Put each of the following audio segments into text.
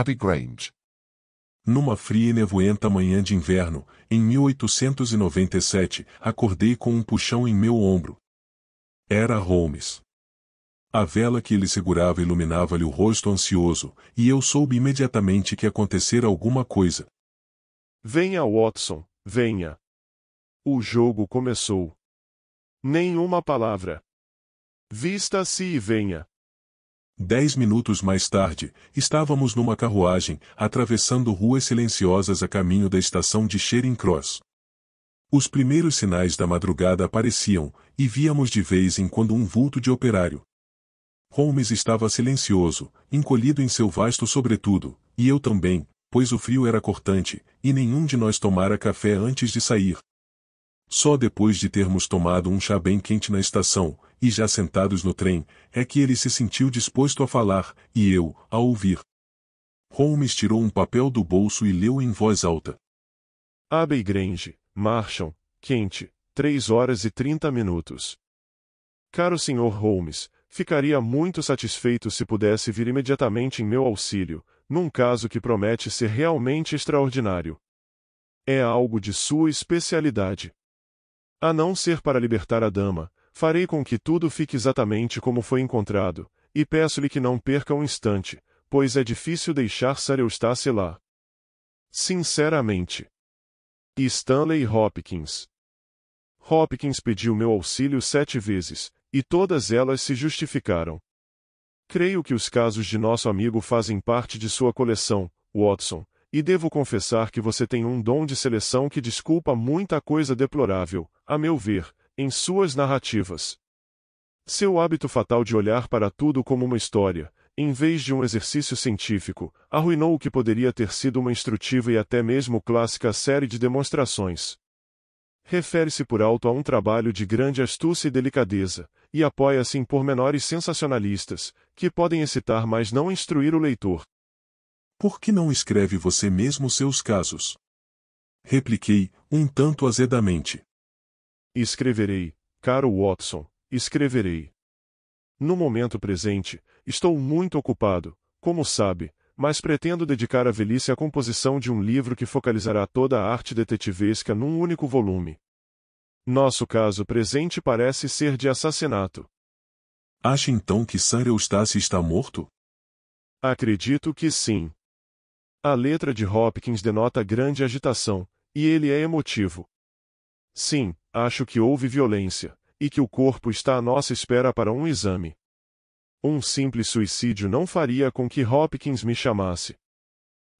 Abbey Grange. Numa fria e nevoenta manhã de inverno, em 1897, acordei com um puxão em meu ombro. Era Holmes. A vela que ele segurava iluminava-lhe o rosto ansioso, e eu soube imediatamente que acontecera alguma coisa. Venha, Watson, venha. O jogo começou. Nenhuma palavra. Vista-se e venha. Dez minutos mais tarde, estávamos numa carruagem, atravessando ruas silenciosas a caminho da estação de Charing Cross. Os primeiros sinais da madrugada apareciam, e víamos de vez em quando um vulto de operário. Holmes estava silencioso, encolhido em seu vasto sobretudo, e eu também, pois o frio era cortante, e nenhum de nós tomara café antes de sair. Só depois de termos tomado um chá bem quente na estação, e já sentados no trem, é que ele se sentiu disposto a falar, e eu, a ouvir. Holmes tirou um papel do bolso e leu em voz alta. Abbey Grange, Marcham, quente, 3 horas e 30 minutos. Caro Sr. Holmes, ficaria muito satisfeito se pudesse vir imediatamente em meu auxílio, num caso que promete ser realmente extraordinário. É algo de sua especialidade. A não ser para libertar a dama, Farei com que tudo fique exatamente como foi encontrado, e peço-lhe que não perca um instante, pois é difícil deixar Sir lá. Sinceramente. Stanley Hopkins. Hopkins pediu meu auxílio sete vezes, e todas elas se justificaram. Creio que os casos de nosso amigo fazem parte de sua coleção, Watson, e devo confessar que você tem um dom de seleção que desculpa muita coisa deplorável, a meu ver, em suas narrativas. Seu hábito fatal de olhar para tudo como uma história, em vez de um exercício científico, arruinou o que poderia ter sido uma instrutiva e até mesmo clássica série de demonstrações. Refere-se por alto a um trabalho de grande astúcia e delicadeza, e apoia-se em pormenores sensacionalistas, que podem excitar mas não instruir o leitor. Por que não escreve você mesmo seus casos? Repliquei, um tanto azedamente. Escreverei, caro Watson, escreverei. No momento presente, estou muito ocupado, como sabe, mas pretendo dedicar a velhice à composição de um livro que focalizará toda a arte detetivesca num único volume. Nosso caso presente parece ser de assassinato. Acha então que Sir Eustace está morto? Acredito que sim. A letra de Hopkins denota grande agitação, e ele é emotivo. Sim, Acho que houve violência, e que o corpo está à nossa espera para um exame. Um simples suicídio não faria com que Hopkins me chamasse.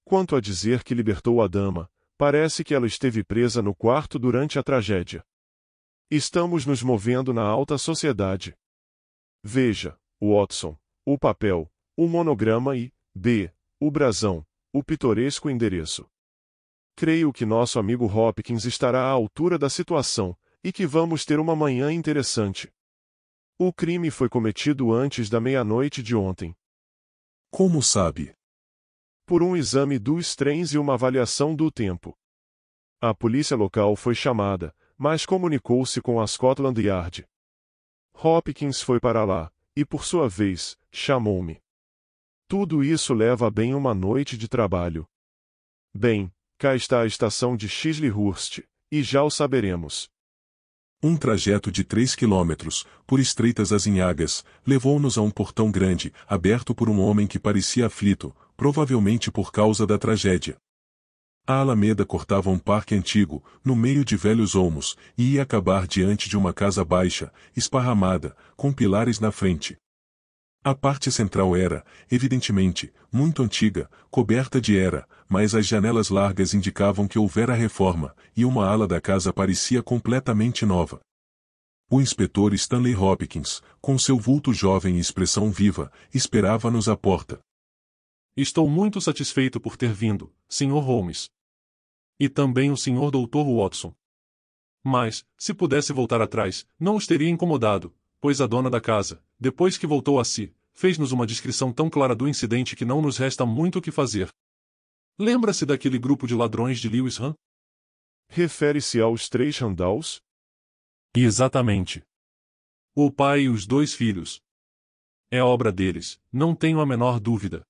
Quanto a dizer que libertou a dama, parece que ela esteve presa no quarto durante a tragédia. Estamos nos movendo na alta sociedade. Veja, Watson, o papel, o monograma e, B, o brasão, o pitoresco endereço. Creio que nosso amigo Hopkins estará à altura da situação, e que vamos ter uma manhã interessante. O crime foi cometido antes da meia-noite de ontem. Como sabe? Por um exame dos trens e uma avaliação do tempo. A polícia local foi chamada, mas comunicou-se com a Scotland Yard. Hopkins foi para lá, e por sua vez, chamou-me. Tudo isso leva a bem uma noite de trabalho. Bem, cá está a estação de Chisley Hurst, e já o saberemos. Um trajeto de três quilômetros, por estreitas azinhagas, levou-nos a um portão grande, aberto por um homem que parecia aflito, provavelmente por causa da tragédia. A alameda cortava um parque antigo, no meio de velhos olmos, e ia acabar diante de uma casa baixa, esparramada, com pilares na frente. A parte central era, evidentemente, muito antiga, coberta de era, mas as janelas largas indicavam que houvera reforma, e uma ala da casa parecia completamente nova. O inspetor Stanley Hopkins, com seu vulto jovem e expressão viva, esperava-nos à porta. Estou muito satisfeito por ter vindo, Sr. Holmes. E também o Sr. Dr. Watson. Mas, se pudesse voltar atrás, não os teria incomodado, pois a dona da casa, depois que voltou a si, fez-nos uma descrição tão clara do incidente que não nos resta muito o que fazer. Lembra-se daquele grupo de ladrões de Lewis Han? Refere-se aos três Randalls? Exatamente. O pai e os dois filhos. É obra deles, não tenho a menor dúvida.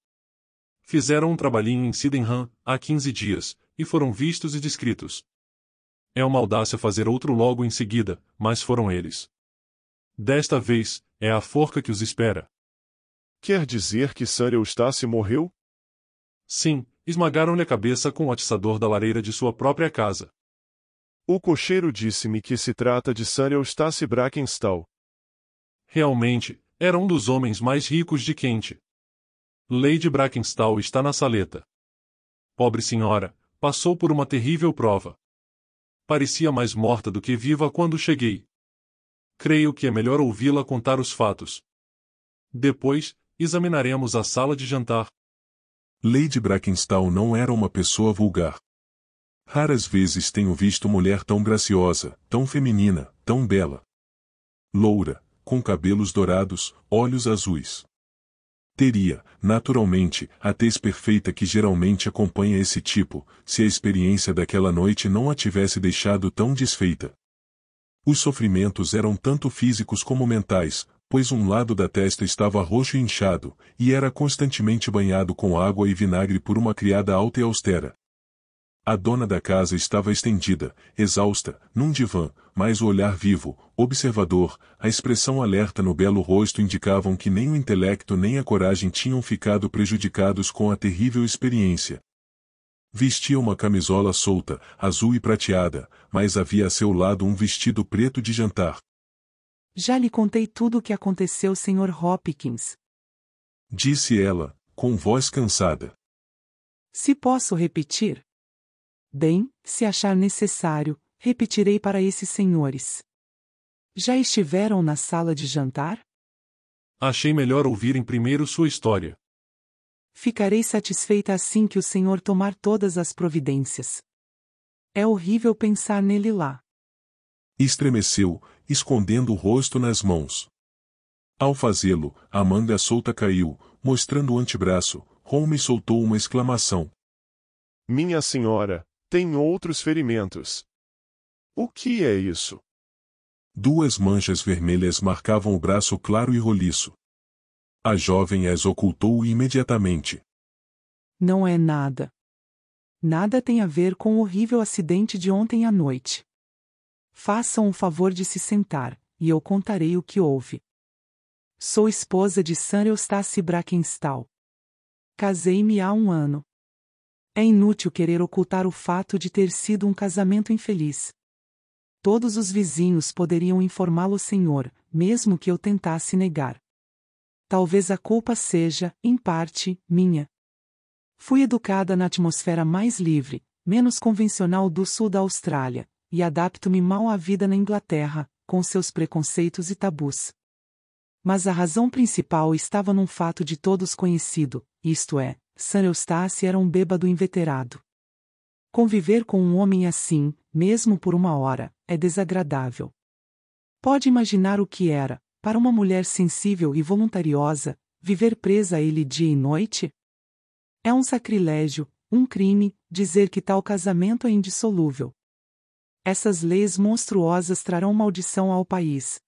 Fizeram um trabalhinho em Sydenham, há 15 dias, e foram vistos e descritos. É uma audácia fazer outro logo em seguida, mas foram eles. Desta vez, é a forca que os espera. Quer dizer que Sir Eustace morreu? Sim, esmagaram-lhe a cabeça com o atiçador da lareira de sua própria casa. O cocheiro disse-me que se trata de Sir Eustace Brackenstall. Realmente, era um dos homens mais ricos de Kent. Lady Brackenstall está na saleta. Pobre senhora, passou por uma terrível prova. Parecia mais morta do que viva quando cheguei. Creio que é melhor ouvi-la contar os fatos. Depois, examinaremos a sala de jantar. Lady Brackenstall não era uma pessoa vulgar. Raras vezes tenho visto mulher tão graciosa, tão feminina, tão bela. Loura, com cabelos dourados, olhos azuis. Teria, naturalmente, a tez perfeita que geralmente acompanha esse tipo, se a experiência daquela noite não a tivesse deixado tão desfeita. Os sofrimentos eram tanto físicos como mentais, pois um lado da testa estava roxo e inchado, e era constantemente banhado com água e vinagre por uma criada alta e austera. A dona da casa estava estendida, exausta, num divã, mas o olhar vivo, observador, a expressão alerta no belo rosto indicavam que nem o intelecto nem a coragem tinham ficado prejudicados com a terrível experiência. Vestia uma camisola solta, azul e prateada, mas havia a seu lado um vestido preto de jantar. Já lhe contei tudo o que aconteceu, Sr. Hopkins. Disse ela, com voz cansada. Se posso repetir? Bem, se achar necessário, repetirei para esses senhores. Já estiveram na sala de jantar? Achei melhor ouvirem primeiro sua história. Ficarei satisfeita assim que o senhor tomar todas as providências. É horrível pensar nele lá. Estremeceu, escondendo o rosto nas mãos. Ao fazê-lo, a manga solta caiu, mostrando o antebraço, Holmes soltou uma exclamação. Minha senhora, tem outros ferimentos. O que é isso? Duas manchas vermelhas marcavam o braço claro e roliço. A jovem as ocultou imediatamente. Não é nada. Nada tem a ver com o horrível acidente de ontem à noite. Façam o favor de se sentar, e eu contarei o que houve. Sou esposa de Sam Eustace Brackenstall. Casei-me há um ano. É inútil querer ocultar o fato de ter sido um casamento infeliz. Todos os vizinhos poderiam informá-lo, senhor, mesmo que eu tentasse negar. Talvez a culpa seja, em parte, minha. Fui educada na atmosfera mais livre, menos convencional do sul da Austrália, e adapto-me mal à vida na Inglaterra, com seus preconceitos e tabus. Mas a razão principal estava num fato de todos conhecido, isto é, San Eustace era um bêbado inveterado. Conviver com um homem assim, mesmo por uma hora, é desagradável. Pode imaginar o que era, para uma mulher sensível e voluntariosa, viver presa a ele dia e noite? É um sacrilégio, um crime, dizer que tal casamento é indissolúvel. Essas leis monstruosas trarão maldição ao país.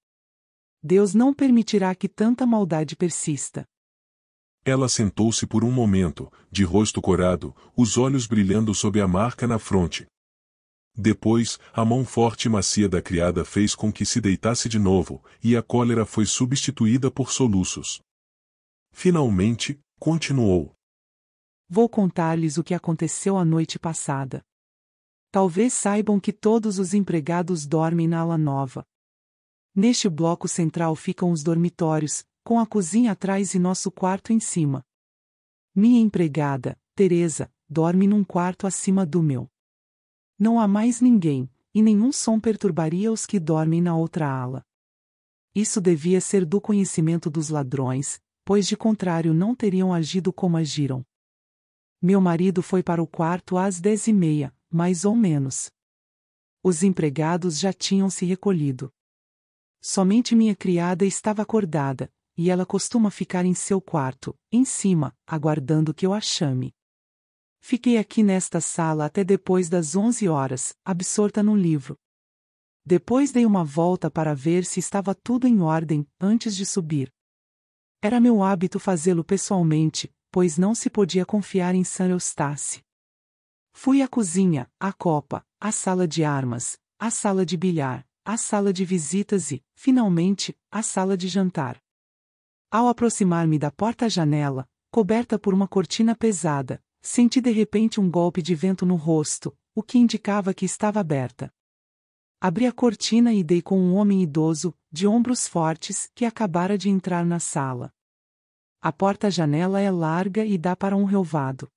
Deus não permitirá que tanta maldade persista. Ela sentou-se por um momento, de rosto corado, os olhos brilhando sob a marca na fronte. Depois, a mão forte e macia da criada fez com que se deitasse de novo, e a cólera foi substituída por soluços. Finalmente, continuou. Vou contar-lhes o que aconteceu a noite passada. Talvez saibam que todos os empregados dormem na ala nova. Neste bloco central ficam os dormitórios, com a cozinha atrás e nosso quarto em cima. Minha empregada, Teresa, dorme num quarto acima do meu. Não há mais ninguém, e nenhum som perturbaria os que dormem na outra ala. Isso devia ser do conhecimento dos ladrões, pois de contrário não teriam agido como agiram. Meu marido foi para o quarto às dez e meia, mais ou menos. Os empregados já tinham se recolhido. Somente minha criada estava acordada, e ela costuma ficar em seu quarto, em cima, aguardando que eu a chame. Fiquei aqui nesta sala até depois das onze horas, absorta num livro. Depois dei uma volta para ver se estava tudo em ordem antes de subir. Era meu hábito fazê-lo pessoalmente, pois não se podia confiar em San Eustace. Fui à cozinha, à copa, à sala de armas, à sala de bilhar, à sala de visitas e, finalmente, à sala de jantar. Ao aproximar-me da porta-janela, coberta por uma cortina pesada, senti de repente um golpe de vento no rosto, o que indicava que estava aberta. Abri a cortina e dei com um homem idoso, de ombros fortes, que acabara de entrar na sala. A porta-janela é larga e dá para um relvado.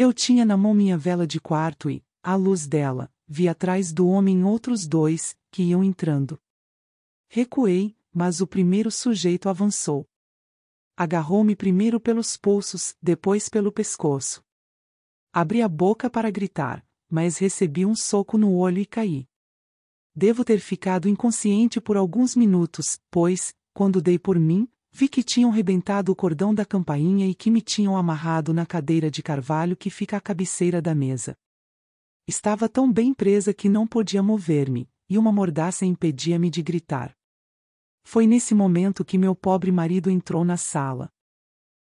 Eu tinha na mão minha vela de quarto e, à luz dela, vi atrás do homem outros dois, que iam entrando. Recuei, mas o primeiro sujeito avançou. Agarrou-me primeiro pelos pulsos, depois pelo pescoço. Abri a boca para gritar, mas recebi um soco no olho e caí. Devo ter ficado inconsciente por alguns minutos, pois, quando dei por mim, Vi que tinham rebentado o cordão da campainha e que me tinham amarrado na cadeira de carvalho que fica à cabeceira da mesa. Estava tão bem presa que não podia mover-me, e uma mordaça impedia-me de gritar. Foi nesse momento que meu pobre marido entrou na sala.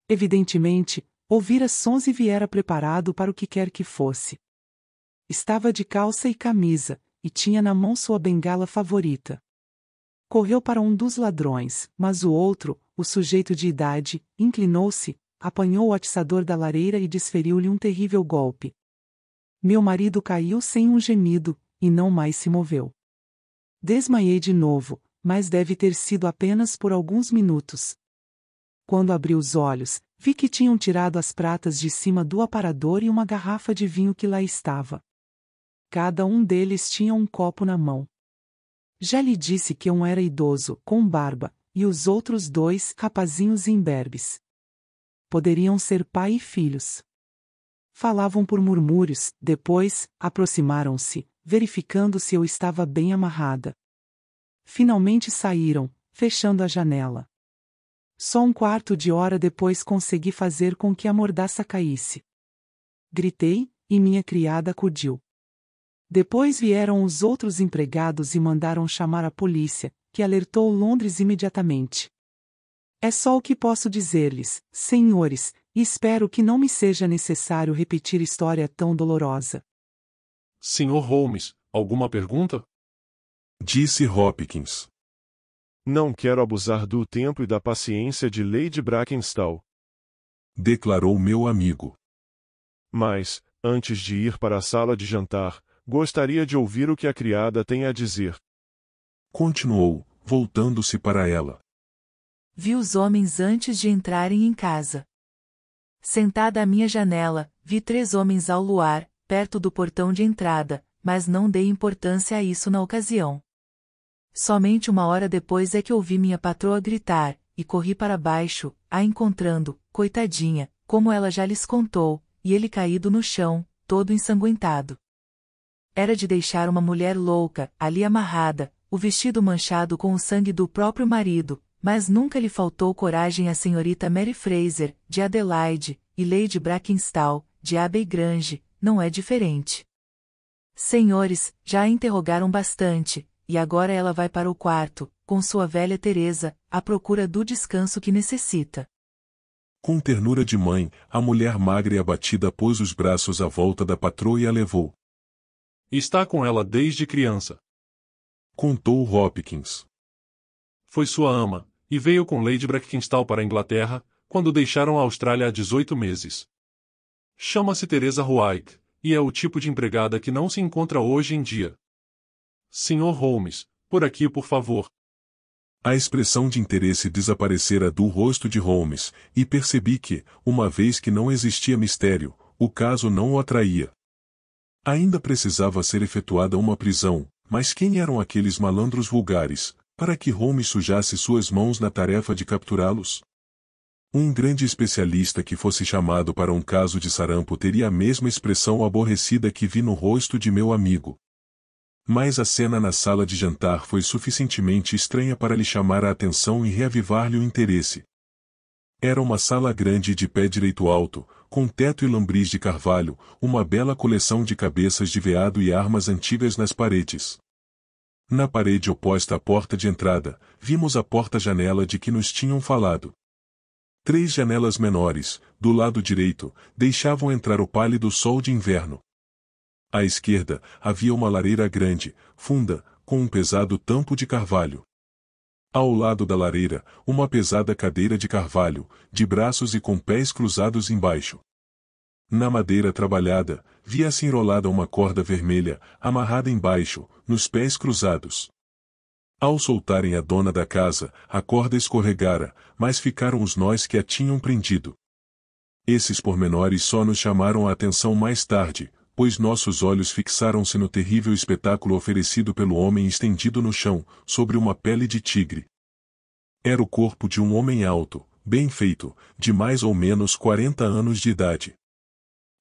Evidentemente, ouvira sons e viera preparado para o que quer que fosse. Estava de calça e camisa, e tinha na mão sua bengala favorita correu para um dos ladrões, mas o outro, o sujeito de idade, inclinou-se, apanhou o atiçador da lareira e desferiu-lhe um terrível golpe. Meu marido caiu sem um gemido, e não mais se moveu. Desmaiei de novo, mas deve ter sido apenas por alguns minutos. Quando abri os olhos, vi que tinham tirado as pratas de cima do aparador e uma garrafa de vinho que lá estava. Cada um deles tinha um copo na mão. Já lhe disse que um era idoso, com barba, e os outros dois, rapazinhos imberbes. Poderiam ser pai e filhos. Falavam por murmúrios, depois, aproximaram-se, verificando se eu estava bem amarrada. Finalmente saíram, fechando a janela. Só um quarto de hora depois consegui fazer com que a mordaça caísse. Gritei, e minha criada acudiu. Depois vieram os outros empregados e mandaram chamar a polícia, que alertou Londres imediatamente. É só o que posso dizer-lhes, senhores, e espero que não me seja necessário repetir história tão dolorosa. Senhor Holmes, alguma pergunta? Disse Hopkins. Não quero abusar do tempo e da paciência de Lady Brackenstall. Declarou meu amigo. Mas, antes de ir para a sala de jantar, Gostaria de ouvir o que a criada tem a dizer. Continuou, voltando-se para ela. Vi os homens antes de entrarem em casa. Sentada à minha janela, vi três homens ao luar, perto do portão de entrada, mas não dei importância a isso na ocasião. Somente uma hora depois é que ouvi minha patroa gritar, e corri para baixo, a encontrando, coitadinha, como ela já lhes contou, e ele caído no chão, todo ensanguentado. Era de deixar uma mulher louca, ali amarrada, o vestido manchado com o sangue do próprio marido, mas nunca lhe faltou coragem à senhorita Mary Fraser, de Adelaide, e Lady Brackenstall, de Abbey Grange, não é diferente. Senhores, já a interrogaram bastante, e agora ela vai para o quarto, com sua velha Teresa, à procura do descanso que necessita. Com ternura de mãe, a mulher magra e abatida pôs os braços à volta da patroa e a levou, Está com ela desde criança. Contou Hopkins. Foi sua ama, e veio com Lady Brackenstall para a Inglaterra, quando deixaram a Austrália há 18 meses. Chama-se Teresa White, e é o tipo de empregada que não se encontra hoje em dia. Sr. Holmes, por aqui por favor. A expressão de interesse desaparecera do rosto de Holmes, e percebi que, uma vez que não existia mistério, o caso não o atraía. Ainda precisava ser efetuada uma prisão, mas quem eram aqueles malandros vulgares, para que Holmes sujasse suas mãos na tarefa de capturá-los? Um grande especialista que fosse chamado para um caso de sarampo teria a mesma expressão aborrecida que vi no rosto de meu amigo. Mas a cena na sala de jantar foi suficientemente estranha para lhe chamar a atenção e reavivar-lhe o interesse. Era uma sala grande de pé direito alto, com teto e lambris de carvalho, uma bela coleção de cabeças de veado e armas antigas nas paredes. Na parede oposta à porta de entrada, vimos a porta-janela de que nos tinham falado. Três janelas menores, do lado direito, deixavam entrar o pálido sol de inverno. À esquerda, havia uma lareira grande, funda, com um pesado tampo de carvalho. Ao lado da lareira, uma pesada cadeira de carvalho, de braços e com pés cruzados embaixo. Na madeira trabalhada, via-se assim enrolada uma corda vermelha, amarrada embaixo, nos pés cruzados. Ao soltarem a dona da casa, a corda escorregara, mas ficaram os nós que a tinham prendido. Esses pormenores só nos chamaram a atenção mais tarde, pois nossos olhos fixaram-se no terrível espetáculo oferecido pelo homem estendido no chão, sobre uma pele de tigre. Era o corpo de um homem alto, bem feito, de mais ou menos 40 anos de idade.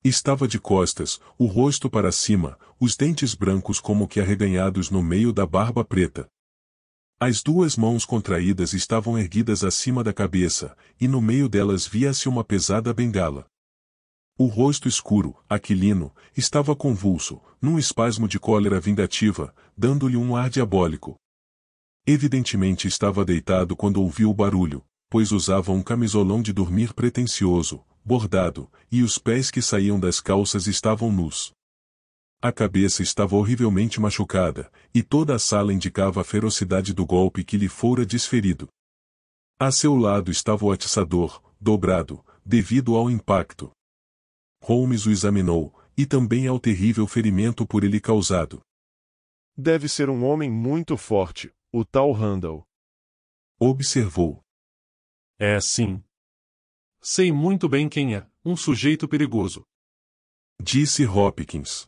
Estava de costas, o rosto para cima, os dentes brancos como que arreganhados no meio da barba preta. As duas mãos contraídas estavam erguidas acima da cabeça, e no meio delas via-se uma pesada bengala. O rosto escuro, aquilino, estava convulso, num espasmo de cólera vingativa, dando-lhe um ar diabólico. Evidentemente estava deitado quando ouviu o barulho, pois usava um camisolão de dormir pretensioso, bordado, e os pés que saíam das calças estavam nus. A cabeça estava horrivelmente machucada, e toda a sala indicava a ferocidade do golpe que lhe fora desferido. A seu lado estava o atiçador, dobrado, devido ao impacto. Holmes o examinou, e também ao terrível ferimento por ele causado. Deve ser um homem muito forte, o tal Randall. Observou. É sim. Sei muito bem quem é, um sujeito perigoso. Disse Hopkins.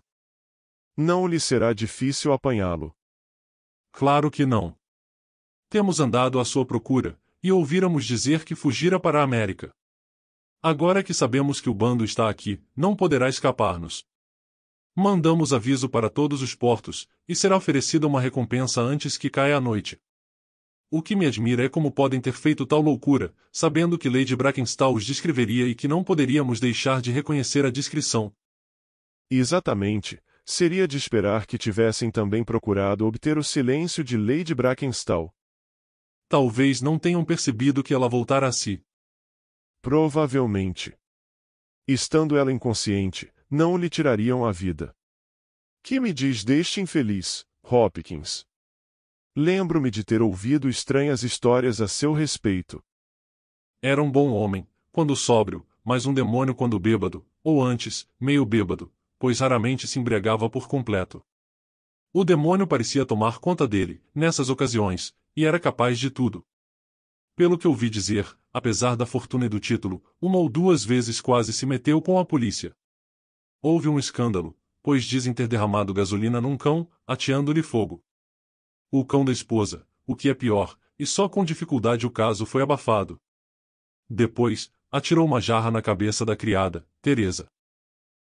Não lhe será difícil apanhá-lo. Claro que não. Temos andado à sua procura, e ouvíramos dizer que fugira para a América. Agora que sabemos que o bando está aqui, não poderá escapar-nos. Mandamos aviso para todos os portos, e será oferecida uma recompensa antes que caia a noite. O que me admira é como podem ter feito tal loucura, sabendo que Lady Brackenstall os descreveria e que não poderíamos deixar de reconhecer a descrição. Exatamente. Seria de esperar que tivessem também procurado obter o silêncio de Lady Brackenstall. Talvez não tenham percebido que ela voltara a si. Provavelmente. Estando ela inconsciente, não lhe tirariam a vida. Que me diz deste infeliz, Hopkins? Lembro-me de ter ouvido estranhas histórias a seu respeito. Era um bom homem, quando sóbrio, mas um demônio quando bêbado, ou antes, meio bêbado, pois raramente se embriagava por completo. O demônio parecia tomar conta dele, nessas ocasiões, e era capaz de tudo. Pelo que ouvi dizer, apesar da fortuna e do título, uma ou duas vezes quase se meteu com a polícia. Houve um escândalo, pois dizem ter derramado gasolina num cão, ateando-lhe fogo. O cão da esposa, o que é pior, e só com dificuldade o caso foi abafado. Depois, atirou uma jarra na cabeça da criada, Teresa.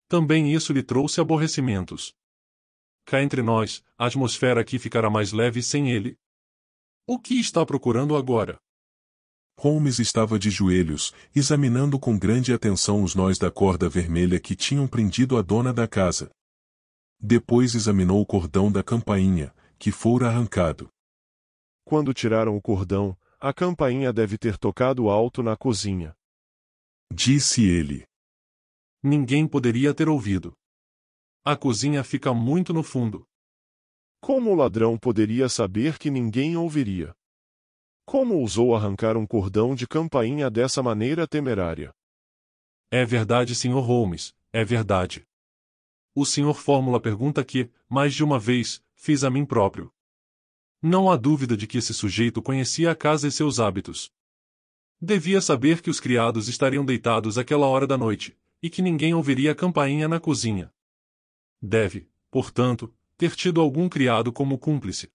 Também isso lhe trouxe aborrecimentos. Cá entre nós, a atmosfera aqui ficará mais leve sem ele. O que está procurando agora? Holmes estava de joelhos, examinando com grande atenção os nós da corda vermelha que tinham prendido a dona da casa. Depois examinou o cordão da campainha, que fora arrancado. Quando tiraram o cordão, a campainha deve ter tocado alto na cozinha. Disse ele. Ninguém poderia ter ouvido. A cozinha fica muito no fundo. Como o ladrão poderia saber que ninguém ouviria? Como ousou arrancar um cordão de campainha dessa maneira temerária? É verdade, Sr. Holmes, é verdade. O Sr. Fórmula pergunta que, mais de uma vez, fiz a mim próprio. Não há dúvida de que esse sujeito conhecia a casa e seus hábitos. Devia saber que os criados estariam deitados àquela hora da noite, e que ninguém ouviria a campainha na cozinha. Deve, portanto, ter tido algum criado como cúmplice.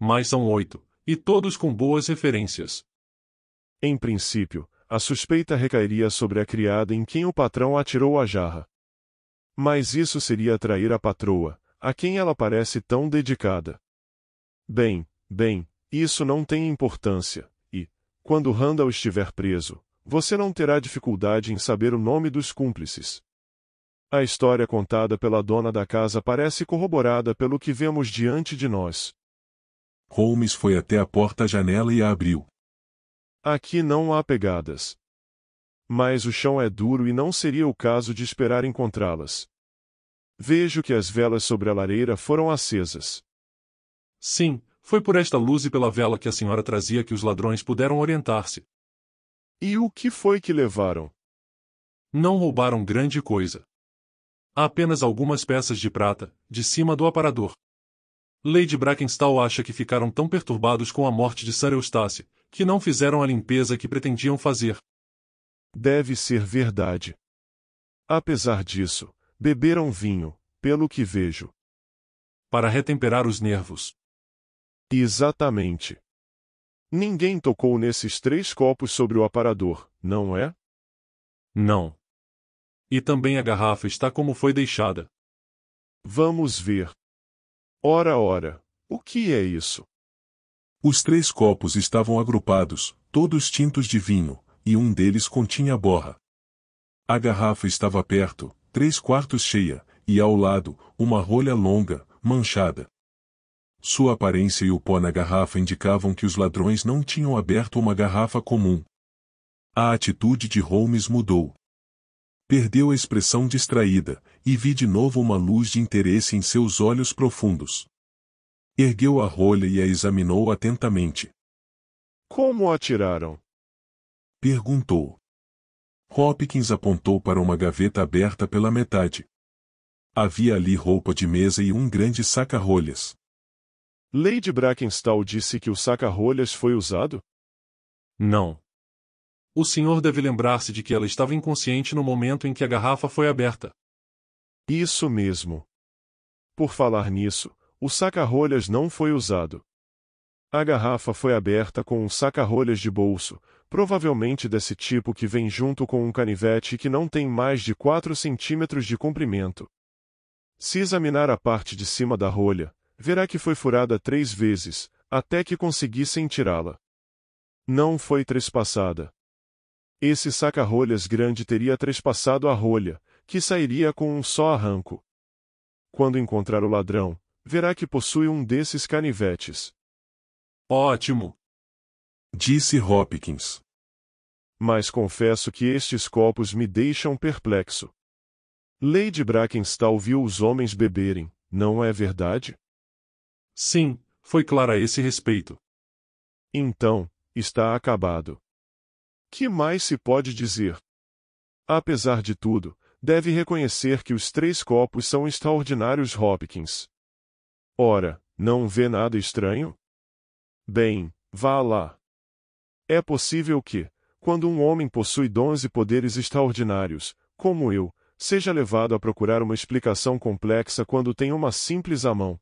Mas são oito, e todos com boas referências. Em princípio, a suspeita recairia sobre a criada em quem o patrão atirou a jarra. Mas isso seria trair a patroa, a quem ela parece tão dedicada. Bem, bem, isso não tem importância, e, quando Randall estiver preso, você não terá dificuldade em saber o nome dos cúmplices. A história contada pela dona da casa parece corroborada pelo que vemos diante de nós. Holmes foi até a porta-janela e a abriu. Aqui não há pegadas. Mas o chão é duro e não seria o caso de esperar encontrá-las. Vejo que as velas sobre a lareira foram acesas. Sim, foi por esta luz e pela vela que a senhora trazia que os ladrões puderam orientar-se. E o que foi que levaram? Não roubaram grande coisa. Há apenas algumas peças de prata, de cima do aparador. Lady Brackenstall acha que ficaram tão perturbados com a morte de Sir Eustace, que não fizeram a limpeza que pretendiam fazer. Deve ser verdade. Apesar disso, beberam vinho, pelo que vejo. Para retemperar os nervos. Exatamente. Ninguém tocou nesses três copos sobre o aparador, não é? Não. E também a garrafa está como foi deixada. Vamos ver. Ora, ora, o que é isso? Os três copos estavam agrupados, todos tintos de vinho, e um deles continha borra. A garrafa estava perto, três quartos cheia, e ao lado, uma rolha longa, manchada. Sua aparência e o pó na garrafa indicavam que os ladrões não tinham aberto uma garrafa comum. A atitude de Holmes mudou perdeu a expressão distraída, e vi de novo uma luz de interesse em seus olhos profundos. Ergueu a rolha e a examinou atentamente. Como a tiraram? Perguntou. Hopkins apontou para uma gaveta aberta pela metade. Havia ali roupa de mesa e um grande saca-rolhas. Lady Brackenstall disse que o saca-rolhas foi usado? Não o senhor deve lembrar-se de que ela estava inconsciente no momento em que a garrafa foi aberta. Isso mesmo. Por falar nisso, o saca-rolhas não foi usado. A garrafa foi aberta com um saca-rolhas de bolso, provavelmente desse tipo que vem junto com um canivete que não tem mais de 4 centímetros de comprimento. Se examinar a parte de cima da rolha, verá que foi furada três vezes, até que conseguissem tirá-la. Não foi trespassada. Esse saca-rolhas grande teria trespassado a rolha, que sairia com um só arranco. Quando encontrar o ladrão, verá que possui um desses canivetes. Ótimo! Disse Hopkins. Mas confesso que estes copos me deixam perplexo. Lady Brackenstall viu os homens beberem, não é verdade? Sim, foi clara a esse respeito. Então, está acabado. Que mais se pode dizer? Apesar de tudo, deve reconhecer que os três copos são extraordinários Hopkins. Ora, não vê nada estranho? Bem, vá lá. É possível que, quando um homem possui dons e poderes extraordinários, como eu, seja levado a procurar uma explicação complexa quando tem uma simples à mão.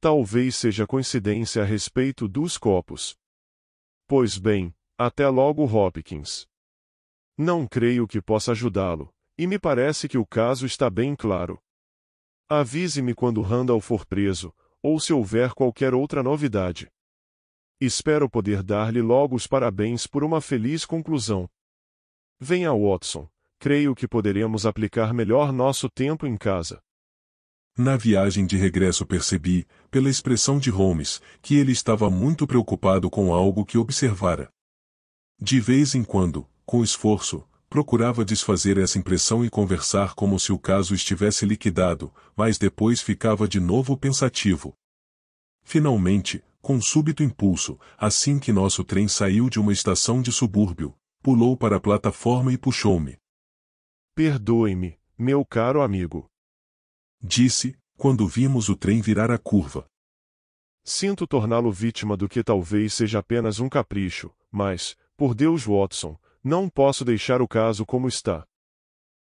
Talvez seja coincidência a respeito dos copos. Pois bem, até logo, Hopkins. Não creio que possa ajudá-lo, e me parece que o caso está bem claro. Avise-me quando Randall for preso, ou se houver qualquer outra novidade. Espero poder dar-lhe logo os parabéns por uma feliz conclusão. Venha, Watson. Creio que poderemos aplicar melhor nosso tempo em casa. Na viagem de regresso percebi, pela expressão de Holmes, que ele estava muito preocupado com algo que observara. De vez em quando, com esforço, procurava desfazer essa impressão e conversar como se o caso estivesse liquidado, mas depois ficava de novo pensativo. Finalmente, com súbito impulso, assim que nosso trem saiu de uma estação de subúrbio, pulou para a plataforma e puxou-me. Perdoe-me, meu caro amigo. Disse, quando vimos o trem virar a curva. Sinto torná-lo vítima do que talvez seja apenas um capricho, mas, por Deus, Watson, não posso deixar o caso como está.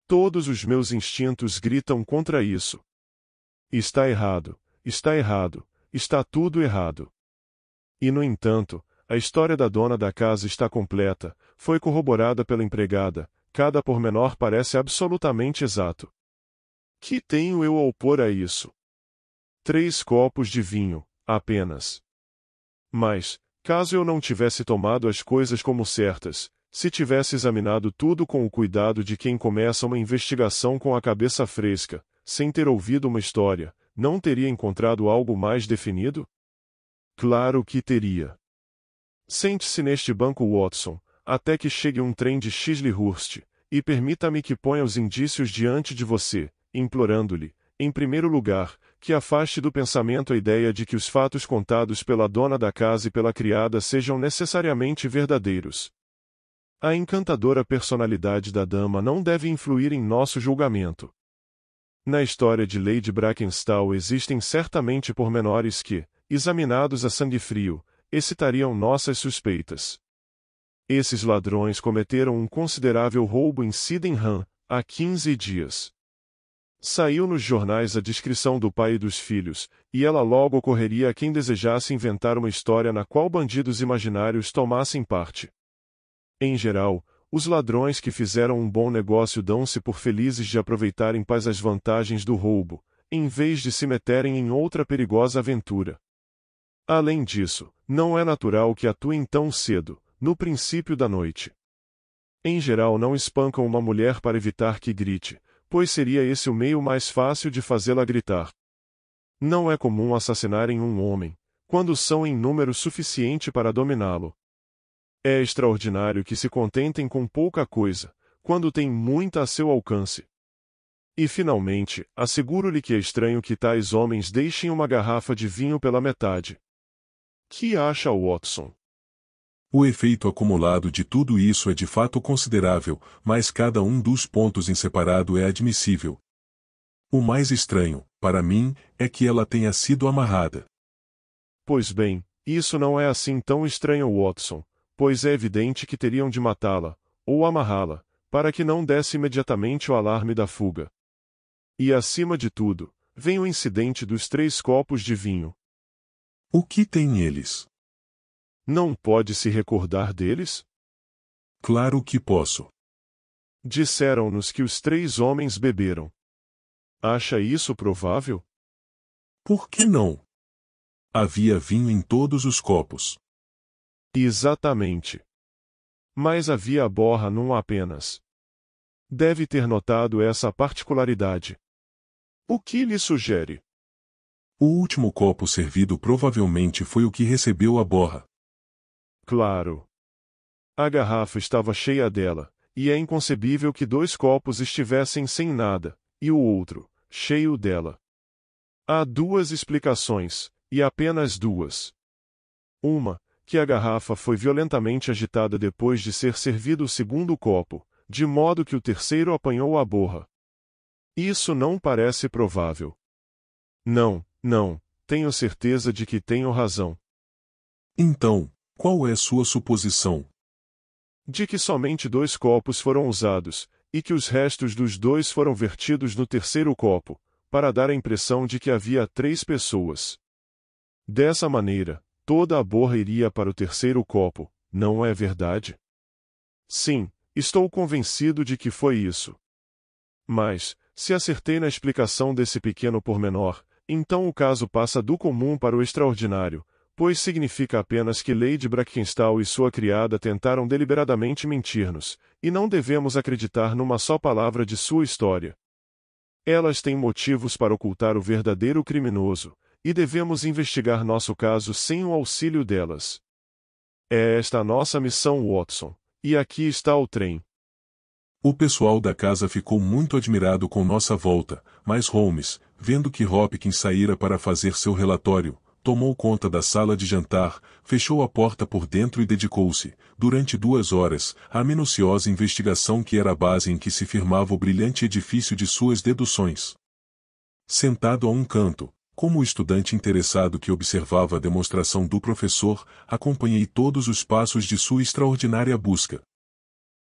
Todos os meus instintos gritam contra isso. Está errado, está errado, está tudo errado. E no entanto, a história da dona da casa está completa, foi corroborada pela empregada, cada pormenor parece absolutamente exato. Que tenho eu a opor a isso? Três copos de vinho, apenas. Mas, Caso eu não tivesse tomado as coisas como certas, se tivesse examinado tudo com o cuidado de quem começa uma investigação com a cabeça fresca, sem ter ouvido uma história, não teria encontrado algo mais definido? Claro que teria. Sente-se neste banco, Watson, até que chegue um trem de Chislehurst, e permita-me que ponha os indícios diante de você, implorando-lhe, em primeiro lugar, que afaste do pensamento a ideia de que os fatos contados pela dona da casa e pela criada sejam necessariamente verdadeiros. A encantadora personalidade da dama não deve influir em nosso julgamento. Na história de Lady Brackenstall existem certamente pormenores que, examinados a sangue frio, excitariam nossas suspeitas. Esses ladrões cometeram um considerável roubo em Sydenham, há 15 dias. Saiu nos jornais a descrição do pai e dos filhos, e ela logo ocorreria a quem desejasse inventar uma história na qual bandidos imaginários tomassem parte. Em geral, os ladrões que fizeram um bom negócio dão-se por felizes de aproveitarem paz as vantagens do roubo, em vez de se meterem em outra perigosa aventura. Além disso, não é natural que atuem tão cedo, no princípio da noite. Em geral, não espancam uma mulher para evitar que grite, pois seria esse o meio mais fácil de fazê-la gritar. Não é comum assassinarem um homem, quando são em número suficiente para dominá-lo. É extraordinário que se contentem com pouca coisa, quando tem muita a seu alcance. E finalmente, asseguro-lhe que é estranho que tais homens deixem uma garrafa de vinho pela metade. Que acha Watson? O efeito acumulado de tudo isso é de fato considerável, mas cada um dos pontos em separado é admissível. O mais estranho, para mim, é que ela tenha sido amarrada. Pois bem, isso não é assim tão estranho, Watson, pois é evidente que teriam de matá-la, ou amarrá-la, para que não desse imediatamente o alarme da fuga. E acima de tudo, vem o incidente dos três copos de vinho. O que tem eles? Não pode se recordar deles? Claro que posso. Disseram-nos que os três homens beberam. Acha isso provável? Por que não? Havia vinho em todos os copos. Exatamente. Mas havia borra num apenas. Deve ter notado essa particularidade. O que lhe sugere? O último copo servido provavelmente foi o que recebeu a borra. Claro. A garrafa estava cheia dela, e é inconcebível que dois copos estivessem sem nada, e o outro, cheio dela. Há duas explicações, e apenas duas. Uma, que a garrafa foi violentamente agitada depois de ser servido o segundo copo, de modo que o terceiro apanhou a borra. Isso não parece provável. Não, não, tenho certeza de que tenho razão. Então, qual é sua suposição? De que somente dois copos foram usados, e que os restos dos dois foram vertidos no terceiro copo, para dar a impressão de que havia três pessoas. Dessa maneira, toda a borra iria para o terceiro copo, não é verdade? Sim, estou convencido de que foi isso. Mas, se acertei na explicação desse pequeno pormenor, então o caso passa do comum para o extraordinário, pois significa apenas que Lady Brackenstall e sua criada tentaram deliberadamente mentir-nos, e não devemos acreditar numa só palavra de sua história. Elas têm motivos para ocultar o verdadeiro criminoso, e devemos investigar nosso caso sem o auxílio delas. É esta a nossa missão, Watson, e aqui está o trem. O pessoal da casa ficou muito admirado com nossa volta, mas Holmes, vendo que Hopkins saíra para fazer seu relatório, tomou conta da sala de jantar, fechou a porta por dentro e dedicou-se, durante duas horas, à minuciosa investigação que era a base em que se firmava o brilhante edifício de suas deduções. Sentado a um canto, como o estudante interessado que observava a demonstração do professor, acompanhei todos os passos de sua extraordinária busca.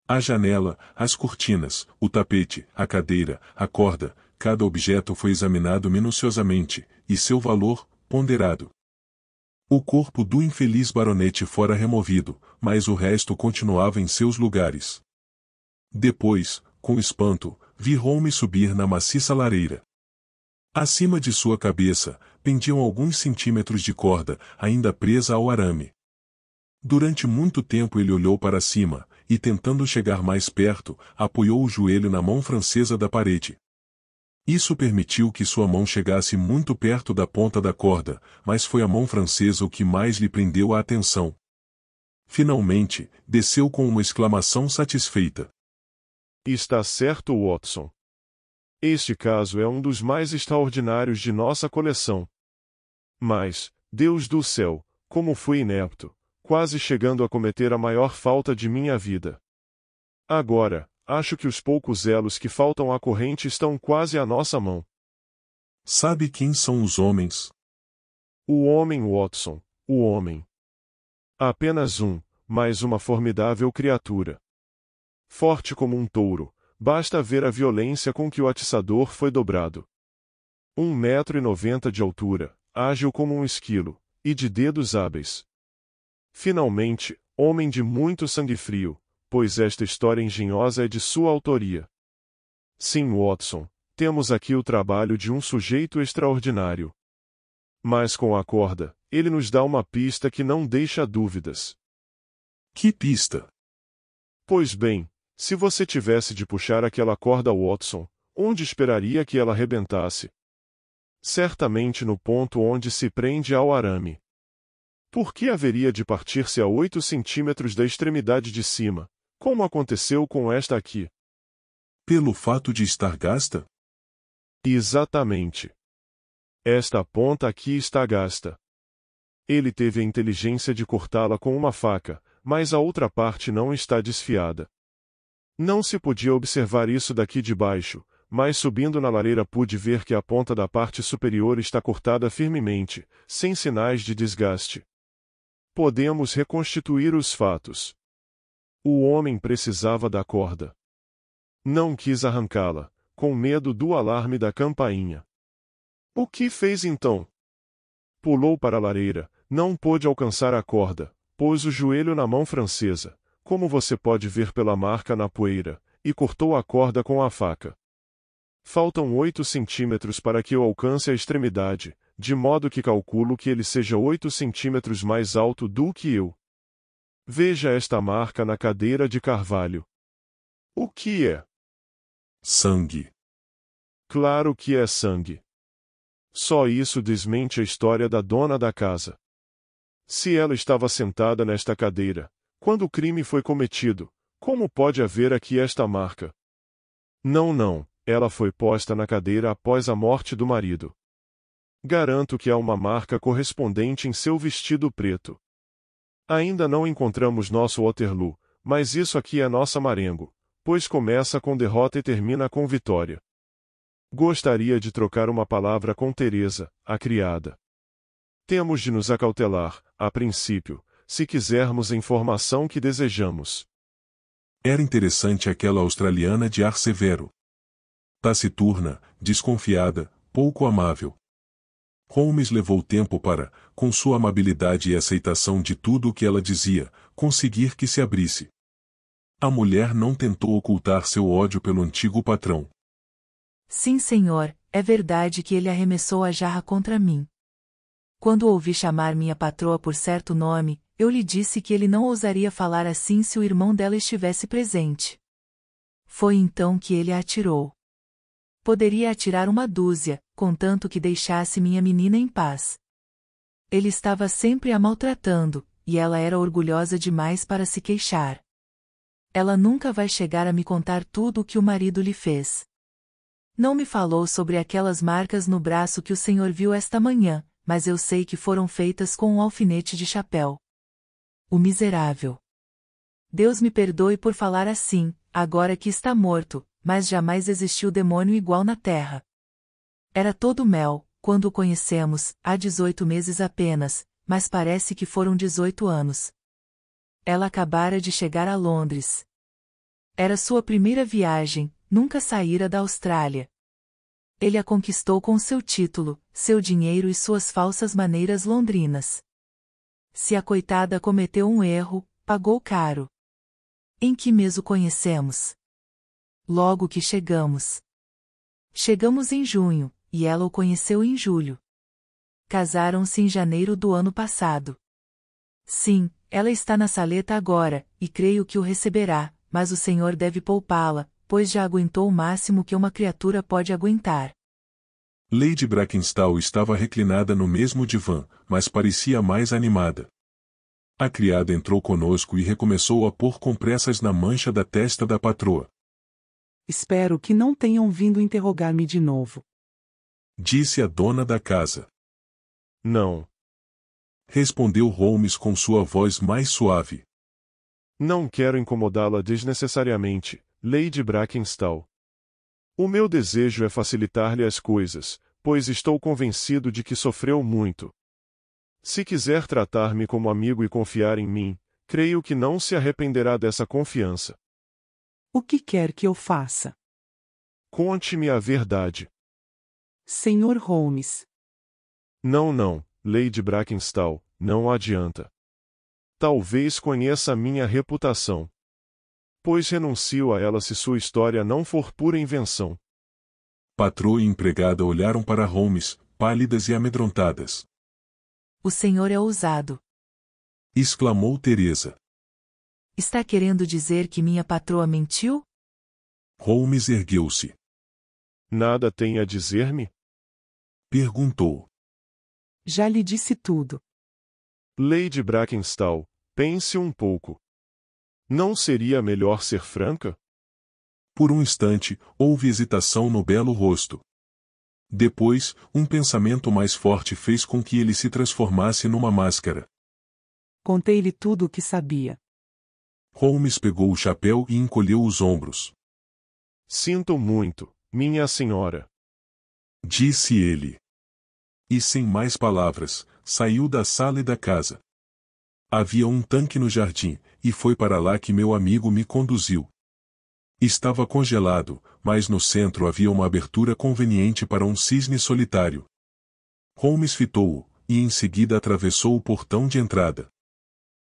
A janela, as cortinas, o tapete, a cadeira, a corda, cada objeto foi examinado minuciosamente, e seu valor, ponderado. O corpo do infeliz baronete fora removido, mas o resto continuava em seus lugares. Depois, com espanto, vi Holmes subir na maciça lareira. Acima de sua cabeça, pendiam alguns centímetros de corda, ainda presa ao arame. Durante muito tempo ele olhou para cima, e tentando chegar mais perto, apoiou o joelho na mão francesa da parede. Isso permitiu que sua mão chegasse muito perto da ponta da corda, mas foi a mão francesa o que mais lhe prendeu a atenção. Finalmente, desceu com uma exclamação satisfeita. Está certo, Watson. Este caso é um dos mais extraordinários de nossa coleção. Mas, Deus do céu, como fui inepto, quase chegando a cometer a maior falta de minha vida. Agora, acho que os poucos elos que faltam à corrente estão quase à nossa mão. Sabe quem são os homens? O homem Watson, o homem. Apenas um, mas uma formidável criatura. Forte como um touro, basta ver a violência com que o atiçador foi dobrado. Um metro e noventa de altura, ágil como um esquilo, e de dedos hábeis. Finalmente, homem de muito sangue frio, pois esta história engenhosa é de sua autoria. Sim, Watson, temos aqui o trabalho de um sujeito extraordinário. Mas com a corda, ele nos dá uma pista que não deixa dúvidas. Que pista? Pois bem, se você tivesse de puxar aquela corda, Watson, onde esperaria que ela rebentasse? Certamente no ponto onde se prende ao arame. Por que haveria de partir-se a oito centímetros da extremidade de cima, como aconteceu com esta aqui? Pelo fato de estar gasta? Exatamente. Esta ponta aqui está gasta. Ele teve a inteligência de cortá-la com uma faca, mas a outra parte não está desfiada. Não se podia observar isso daqui de baixo, mas subindo na lareira pude ver que a ponta da parte superior está cortada firmemente, sem sinais de desgaste. Podemos reconstituir os fatos. O homem precisava da corda. Não quis arrancá-la, com medo do alarme da campainha. O que fez então? Pulou para a lareira, não pôde alcançar a corda, pôs o joelho na mão francesa, como você pode ver pela marca na poeira, e cortou a corda com a faca. Faltam oito centímetros para que eu alcance a extremidade, de modo que calculo que ele seja oito centímetros mais alto do que eu. Veja esta marca na cadeira de carvalho. O que é? Sangue. Claro que é sangue. Só isso desmente a história da dona da casa. Se ela estava sentada nesta cadeira, quando o crime foi cometido, como pode haver aqui esta marca? Não, não, ela foi posta na cadeira após a morte do marido. Garanto que há uma marca correspondente em seu vestido preto. Ainda não encontramos nosso Waterloo, mas isso aqui é nossa Marengo, pois começa com derrota e termina com vitória. Gostaria de trocar uma palavra com Teresa, a criada. Temos de nos acautelar, a princípio, se quisermos a informação que desejamos. Era interessante aquela australiana de ar severo. Taciturna, desconfiada, pouco amável. Holmes levou tempo para, com sua amabilidade e aceitação de tudo o que ela dizia, conseguir que se abrisse. A mulher não tentou ocultar seu ódio pelo antigo patrão. Sim, senhor, é verdade que ele arremessou a jarra contra mim. Quando ouvi chamar minha patroa por certo nome, eu lhe disse que ele não ousaria falar assim se o irmão dela estivesse presente. Foi então que ele a atirou. Poderia atirar uma dúzia, contanto que deixasse minha menina em paz. Ele estava sempre a maltratando, e ela era orgulhosa demais para se queixar. Ela nunca vai chegar a me contar tudo o que o marido lhe fez. Não me falou sobre aquelas marcas no braço que o senhor viu esta manhã, mas eu sei que foram feitas com um alfinete de chapéu. O miserável. Deus me perdoe por falar assim, agora que está morto, mas jamais existiu demônio igual na terra. Era todo mel, quando o conhecemos, há 18 meses apenas, mas parece que foram 18 anos. Ela acabara de chegar a Londres. Era sua primeira viagem, nunca saíra da Austrália. Ele a conquistou com seu título, seu dinheiro e suas falsas maneiras londrinas. Se a coitada cometeu um erro, pagou caro. Em que mês o conhecemos? Logo que chegamos. Chegamos em junho, e ela o conheceu em julho. Casaram-se em janeiro do ano passado. Sim, ela está na saleta agora, e creio que o receberá, mas o Senhor deve poupá-la, pois já aguentou o máximo que uma criatura pode aguentar. Lady Brackenstall estava reclinada no mesmo divã, mas parecia mais animada. A criada entrou conosco e recomeçou a pôr compressas na mancha da testa da patroa. Espero que não tenham vindo interrogar-me de novo. Disse a dona da casa. Não. Respondeu Holmes com sua voz mais suave. Não quero incomodá-la desnecessariamente, Lady Brackenstall. O meu desejo é facilitar-lhe as coisas, pois estou convencido de que sofreu muito. Se quiser tratar-me como amigo e confiar em mim, creio que não se arrependerá dessa confiança. O que quer que eu faça? Conte-me a verdade. Sr. Holmes. Não, não, Lady Brackenstall, não adianta. Talvez conheça minha reputação. Pois renuncio a ela se sua história não for pura invenção. Patroa e empregada olharam para Holmes, pálidas e amedrontadas. O senhor é ousado. Exclamou Teresa. Está querendo dizer que minha patroa mentiu? Holmes ergueu-se. Nada tem a dizer-me? Perguntou. Já lhe disse tudo. Lady Brackenstall, pense um pouco. Não seria melhor ser franca? Por um instante, houve hesitação no belo rosto. Depois, um pensamento mais forte fez com que ele se transformasse numa máscara. Contei-lhe tudo o que sabia. Holmes pegou o chapéu e encolheu os ombros. Sinto muito, minha senhora. Disse ele. E sem mais palavras, saiu da sala e da casa. Havia um tanque no jardim, e foi para lá que meu amigo me conduziu. Estava congelado, mas no centro havia uma abertura conveniente para um cisne solitário. Holmes fitou-o, e em seguida atravessou o portão de entrada.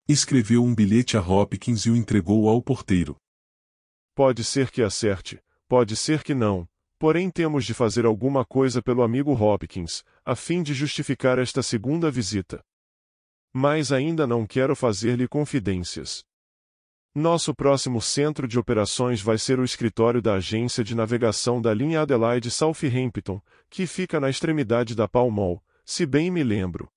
Escreveu um bilhete a Hopkins e o entregou ao porteiro. Pode ser que acerte, pode ser que não, Porém temos de fazer alguma coisa pelo amigo Hopkins, a fim de justificar esta segunda visita. Mas ainda não quero fazer-lhe confidências. Nosso próximo centro de operações vai ser o escritório da agência de navegação da linha Adelaide Southampton, que fica na extremidade da Pall Mall, se bem me lembro.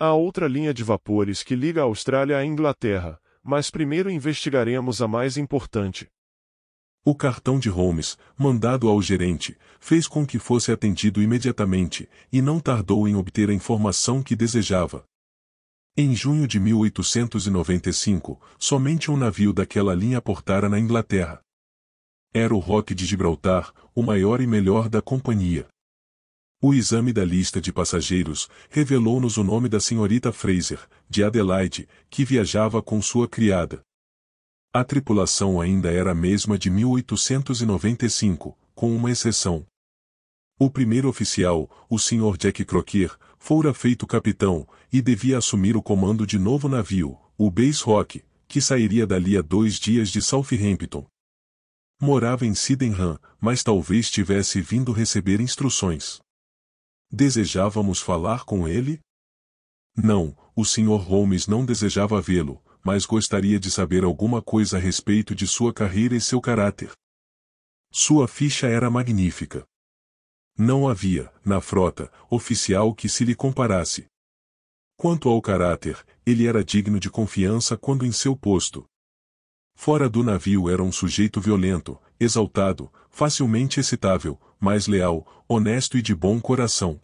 Há outra linha de vapores que liga a Austrália à Inglaterra, mas primeiro investigaremos a mais importante. O cartão de Holmes, mandado ao gerente, fez com que fosse atendido imediatamente, e não tardou em obter a informação que desejava. Em junho de 1895, somente um navio daquela linha portara na Inglaterra. Era o Roque de Gibraltar, o maior e melhor da companhia. O exame da lista de passageiros revelou-nos o nome da senhorita Fraser, de Adelaide, que viajava com sua criada. A tripulação ainda era a mesma de 1895, com uma exceção. O primeiro oficial, o Sr. Jack Croquer, fora feito capitão, e devia assumir o comando de novo navio, o Base Rock, que sairia dali a dois dias de Southampton. Morava em Sydenham, mas talvez tivesse vindo receber instruções. Desejávamos falar com ele? Não, o Sr. Holmes não desejava vê-lo, mas gostaria de saber alguma coisa a respeito de sua carreira e seu caráter. Sua ficha era magnífica. Não havia, na frota, oficial que se lhe comparasse. Quanto ao caráter, ele era digno de confiança quando em seu posto. Fora do navio era um sujeito violento, exaltado, facilmente excitável, mas leal, honesto e de bom coração.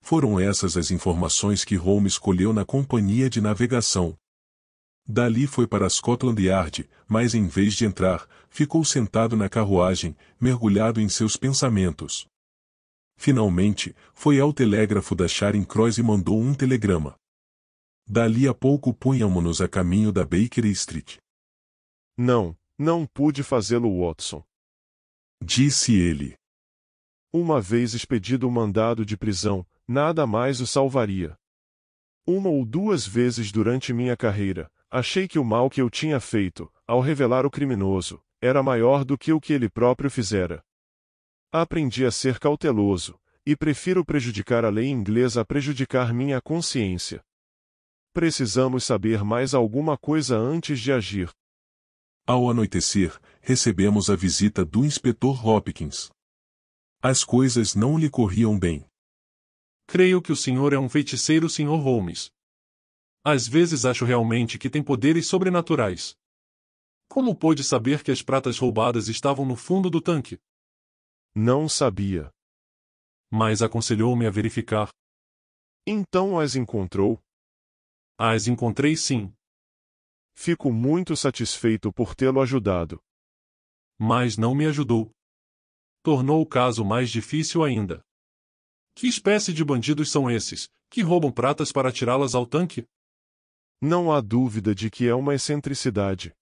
Foram essas as informações que Holmes colheu na companhia de navegação. Dali foi para Scotland Yard, mas em vez de entrar, ficou sentado na carruagem, mergulhado em seus pensamentos. Finalmente, foi ao telégrafo da Charing Cross e mandou um telegrama. Dali a pouco punhamos-nos a caminho da Baker Street. Não, não pude fazê-lo, Watson. Disse ele. Uma vez expedido o mandado de prisão, nada mais o salvaria. Uma ou duas vezes durante minha carreira, Achei que o mal que eu tinha feito, ao revelar o criminoso, era maior do que o que ele próprio fizera. Aprendi a ser cauteloso, e prefiro prejudicar a lei inglesa a prejudicar minha consciência. Precisamos saber mais alguma coisa antes de agir. Ao anoitecer, recebemos a visita do inspetor Hopkins. As coisas não lhe corriam bem. Creio que o senhor é um feiticeiro, Sr. Holmes, às vezes acho realmente que tem poderes sobrenaturais. Como pôde saber que as pratas roubadas estavam no fundo do tanque? Não sabia. Mas aconselhou-me a verificar. Então as encontrou? As encontrei sim. Fico muito satisfeito por tê-lo ajudado. Mas não me ajudou. Tornou o caso mais difícil ainda. Que espécie de bandidos são esses, que roubam pratas para tirá-las ao tanque? Não há dúvida de que é uma excentricidade.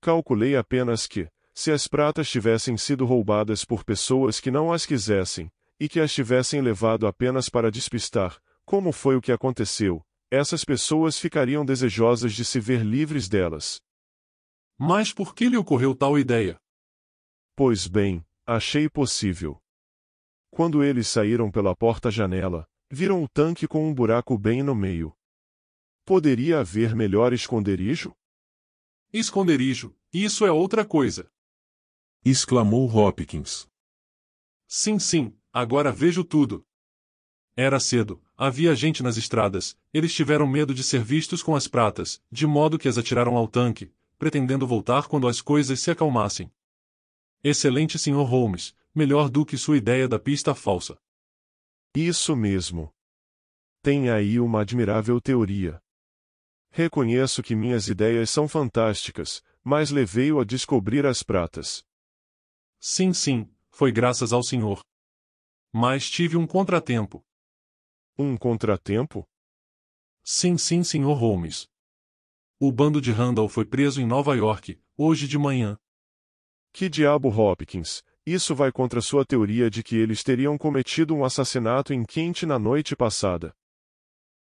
Calculei apenas que, se as pratas tivessem sido roubadas por pessoas que não as quisessem, e que as tivessem levado apenas para despistar, como foi o que aconteceu, essas pessoas ficariam desejosas de se ver livres delas. Mas por que lhe ocorreu tal ideia? Pois bem, achei possível. Quando eles saíram pela porta-janela, viram o tanque com um buraco bem no meio. Poderia haver melhor esconderijo? Esconderijo, isso é outra coisa. Exclamou Hopkins. Sim, sim, agora vejo tudo. Era cedo, havia gente nas estradas, eles tiveram medo de ser vistos com as pratas, de modo que as atiraram ao tanque, pretendendo voltar quando as coisas se acalmassem. Excelente, Sr. Holmes, melhor do que sua ideia da pista falsa. Isso mesmo. Tem aí uma admirável teoria. Reconheço que minhas ideias são fantásticas, mas levei-o a descobrir as pratas. Sim, sim, foi graças ao senhor. Mas tive um contratempo. Um contratempo? Sim, sim, senhor Holmes. O bando de Randall foi preso em Nova York, hoje de manhã. Que diabo, Hopkins? Isso vai contra sua teoria de que eles teriam cometido um assassinato em quente na noite passada.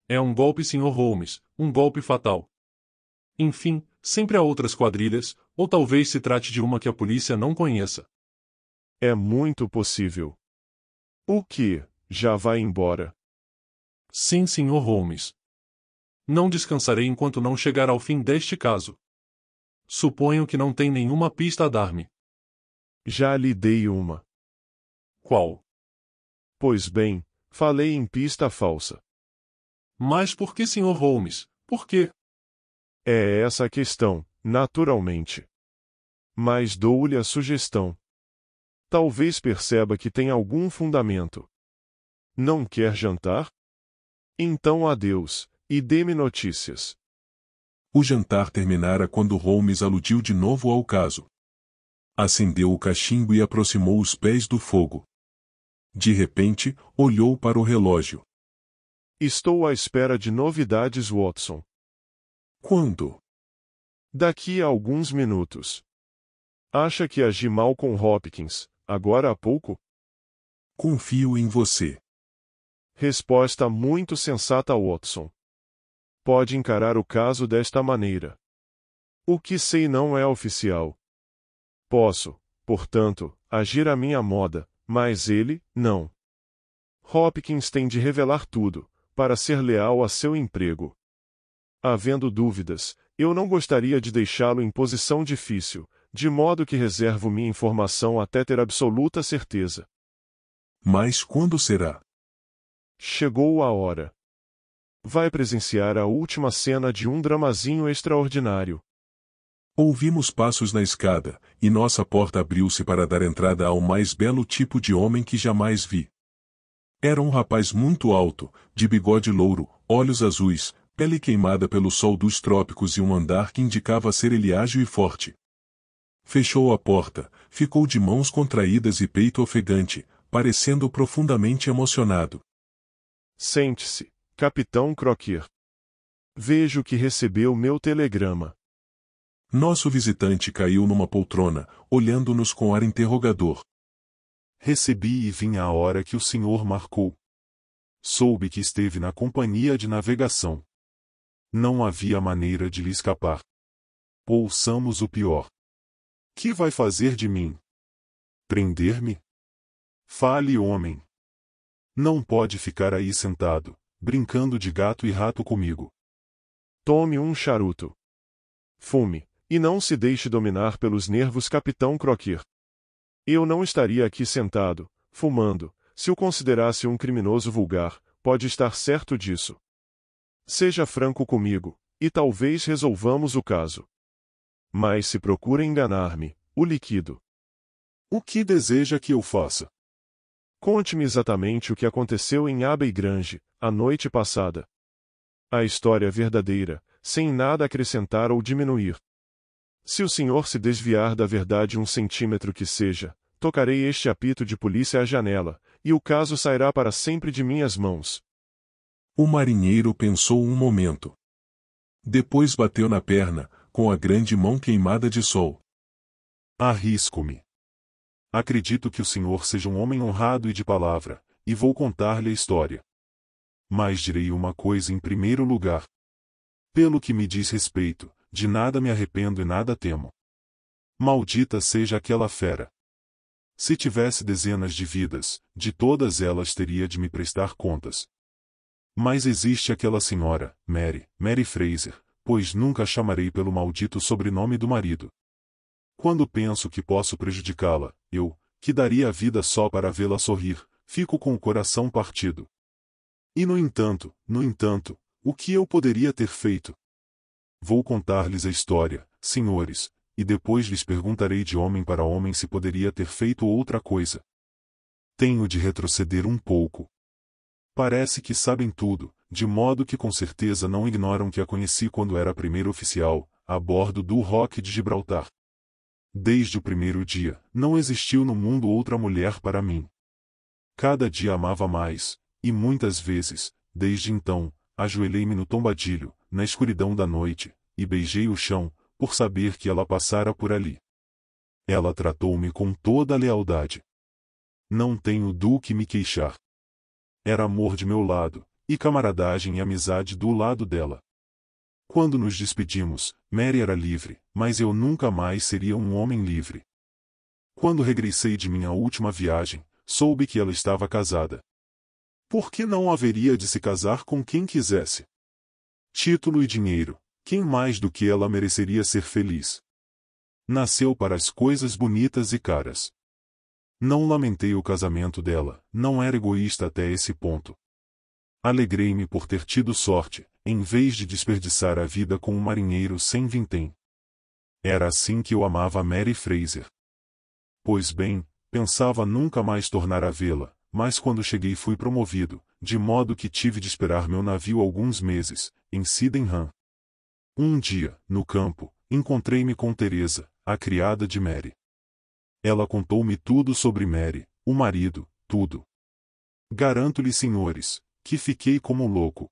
É um golpe, Sr. Holmes, um golpe fatal. Enfim, sempre há outras quadrilhas, ou talvez se trate de uma que a polícia não conheça. É muito possível. O que? Já vai embora? Sim, Sr. Holmes. Não descansarei enquanto não chegar ao fim deste caso. Suponho que não tem nenhuma pista a dar-me. Já lhe dei uma. Qual? Pois bem, falei em pista falsa. Mas por que, Sr. Holmes? Por quê? É essa a questão, naturalmente. Mas dou-lhe a sugestão. Talvez perceba que tem algum fundamento. Não quer jantar? Então adeus, e dê-me notícias. O jantar terminara quando Holmes aludiu de novo ao caso. Acendeu o cachimbo e aproximou os pés do fogo. De repente, olhou para o relógio. Estou à espera de novidades, Watson. Quando? Daqui a alguns minutos. Acha que agi mal com Hopkins, agora há pouco? Confio em você. Resposta muito sensata, Watson. Pode encarar o caso desta maneira. O que sei não é oficial. Posso, portanto, agir à minha moda, mas ele, não. Hopkins tem de revelar tudo, para ser leal a seu emprego. Havendo dúvidas, eu não gostaria de deixá-lo em posição difícil, de modo que reservo minha informação até ter absoluta certeza. Mas quando será? Chegou a hora. Vai presenciar a última cena de um dramazinho extraordinário. Ouvimos passos na escada, e nossa porta abriu-se para dar entrada ao mais belo tipo de homem que jamais vi. Era um rapaz muito alto, de bigode louro, olhos azuis, pele queimada pelo sol dos trópicos e um andar que indicava ser ele ágil e forte. Fechou a porta, ficou de mãos contraídas e peito ofegante, parecendo profundamente emocionado. Sente-se, Capitão Crocker. Vejo que recebeu meu telegrama. Nosso visitante caiu numa poltrona, olhando-nos com ar interrogador recebi e vim à hora que o Senhor marcou. Soube que esteve na companhia de navegação. Não havia maneira de lhe escapar. Ouçamos o pior. Que vai fazer de mim? Prender-me? Fale, homem. Não pode ficar aí sentado, brincando de gato e rato comigo. Tome um charuto. Fume, e não se deixe dominar pelos nervos Capitão Croquir. Eu não estaria aqui sentado, fumando, se o considerasse um criminoso vulgar, pode estar certo disso. Seja franco comigo, e talvez resolvamos o caso. Mas se procura enganar-me, o liquido. O que deseja que eu faça? Conte-me exatamente o que aconteceu em Abbey Grange, a noite passada. A história é verdadeira, sem nada acrescentar ou diminuir. Se o senhor se desviar da verdade um centímetro que seja, tocarei este apito de polícia à janela, e o caso sairá para sempre de minhas mãos. O marinheiro pensou um momento. Depois bateu na perna, com a grande mão queimada de sol. Arrisco-me. Acredito que o senhor seja um homem honrado e de palavra, e vou contar-lhe a história. Mas direi uma coisa em primeiro lugar. Pelo que me diz respeito, de nada me arrependo e nada temo. Maldita seja aquela fera. Se tivesse dezenas de vidas, de todas elas teria de me prestar contas. Mas existe aquela senhora, Mary, Mary Fraser, pois nunca chamarei pelo maldito sobrenome do marido. Quando penso que posso prejudicá-la, eu, que daria a vida só para vê-la sorrir, fico com o coração partido. E no entanto, no entanto, o que eu poderia ter feito? Vou contar-lhes a história, senhores, e depois lhes perguntarei de homem para homem se poderia ter feito outra coisa. Tenho de retroceder um pouco. Parece que sabem tudo, de modo que com certeza não ignoram que a conheci quando era primeiro oficial, a bordo do Rock de Gibraltar. Desde o primeiro dia, não existiu no mundo outra mulher para mim. Cada dia amava mais, e muitas vezes, desde então, ajoelhei-me no tombadilho, na escuridão da noite, e beijei o chão, por saber que ela passara por ali. Ela tratou-me com toda a lealdade. Não tenho do que me queixar. Era amor de meu lado, e camaradagem e amizade do lado dela. Quando nos despedimos, Mary era livre, mas eu nunca mais seria um homem livre. Quando regressei de minha última viagem, soube que ela estava casada. Por que não haveria de se casar com quem quisesse? título e dinheiro, quem mais do que ela mereceria ser feliz? Nasceu para as coisas bonitas e caras. Não lamentei o casamento dela, não era egoísta até esse ponto. Alegrei-me por ter tido sorte, em vez de desperdiçar a vida com um marinheiro sem vintém. Era assim que eu amava Mary Fraser. Pois bem, pensava nunca mais tornar a vê-la, mas quando cheguei fui promovido, de modo que tive de esperar meu navio alguns meses, em Ram. Um dia, no campo, encontrei-me com Teresa, a criada de Mary. Ela contou-me tudo sobre Mary, o marido, tudo. Garanto-lhe, senhores, que fiquei como louco.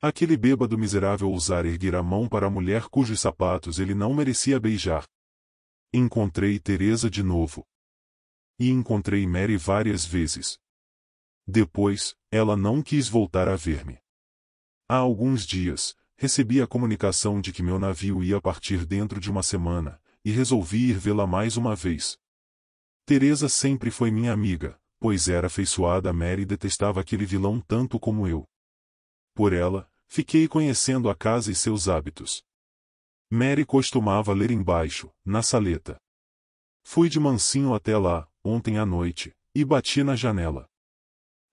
Aquele bêbado miserável ousar erguer a mão para a mulher cujos sapatos ele não merecia beijar. Encontrei Teresa de novo. E encontrei Mary várias vezes, depois, ela não quis voltar a ver-me. Há alguns dias, recebi a comunicação de que meu navio ia partir dentro de uma semana, e resolvi ir vê-la mais uma vez. Teresa sempre foi minha amiga, pois era afeiçoada a Mary e detestava aquele vilão tanto como eu. Por ela, fiquei conhecendo a casa e seus hábitos. Mary costumava ler embaixo, na saleta. Fui de mansinho até lá, ontem à noite, e bati na janela.